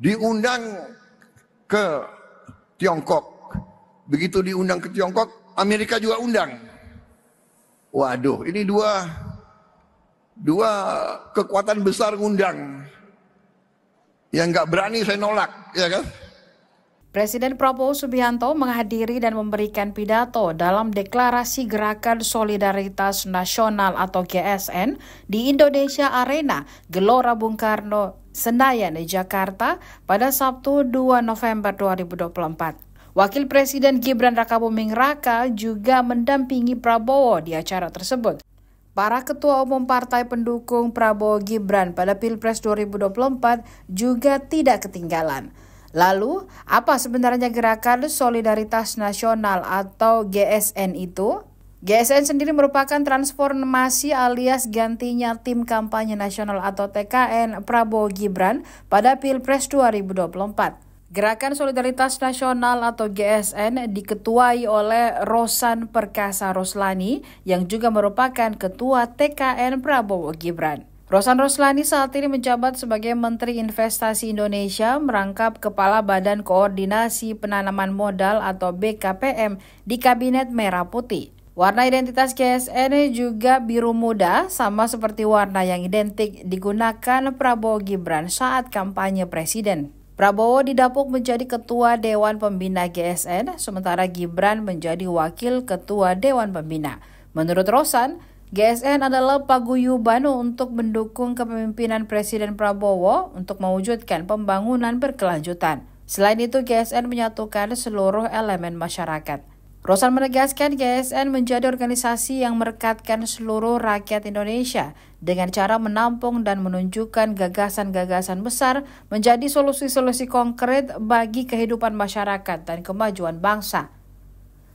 diundang ke Tiongkok. Begitu diundang ke Tiongkok, Amerika juga undang. Waduh, ini dua dua kekuatan besar ngundang Yang nggak berani saya nolak, ya kan? Presiden Prabowo Subianto menghadiri dan memberikan pidato dalam deklarasi Gerakan Solidaritas Nasional atau GSN di Indonesia Arena Gelora Bung Karno, Senayan, Jakarta pada Sabtu 2 November 2024. Wakil Presiden Gibran Rakabuming Raka juga mendampingi Prabowo di acara tersebut. Para ketua umum partai pendukung Prabowo Gibran pada Pilpres 2024 juga tidak ketinggalan. Lalu, apa sebenarnya gerakan solidaritas nasional atau GSN itu? GSN sendiri merupakan transformasi alias gantinya tim kampanye nasional atau TKN Prabowo Gibran pada Pilpres 2024. Gerakan Solidaritas Nasional atau GSN diketuai oleh Rosan Perkasa Roslani yang juga merupakan ketua TKN Prabowo Gibran. Rosan Roslani saat ini menjabat sebagai Menteri Investasi Indonesia merangkap Kepala Badan Koordinasi Penanaman Modal atau BKPM di Kabinet Merah Putih. Warna identitas KSN juga biru muda, sama seperti warna yang identik digunakan Prabowo Gibran saat kampanye presiden. Prabowo didapuk menjadi Ketua Dewan Pembina GSN, sementara Gibran menjadi Wakil Ketua Dewan Pembina. Menurut Rosan, GSN adalah paguyuban untuk mendukung kepemimpinan Presiden Prabowo untuk mewujudkan pembangunan berkelanjutan. Selain itu, GSN menyatukan seluruh elemen masyarakat. Rosan menegaskan GSN menjadi organisasi yang merekatkan seluruh rakyat Indonesia dengan cara menampung dan menunjukkan gagasan-gagasan besar menjadi solusi-solusi konkret bagi kehidupan masyarakat dan kemajuan bangsa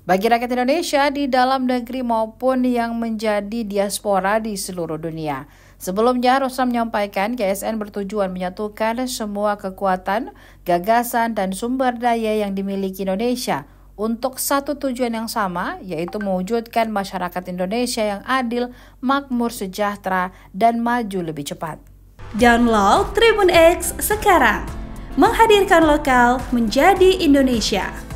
bagi rakyat Indonesia di dalam negeri maupun yang menjadi diaspora di seluruh dunia. Sebelumnya, Rosam menyampaikan KSN bertujuan menyatukan semua kekuatan, gagasan, dan sumber daya yang dimiliki Indonesia untuk satu tujuan yang sama, yaitu mewujudkan masyarakat Indonesia yang adil, makmur, sejahtera, dan maju lebih cepat. Download Tribun X sekarang, menghadirkan lokal menjadi Indonesia.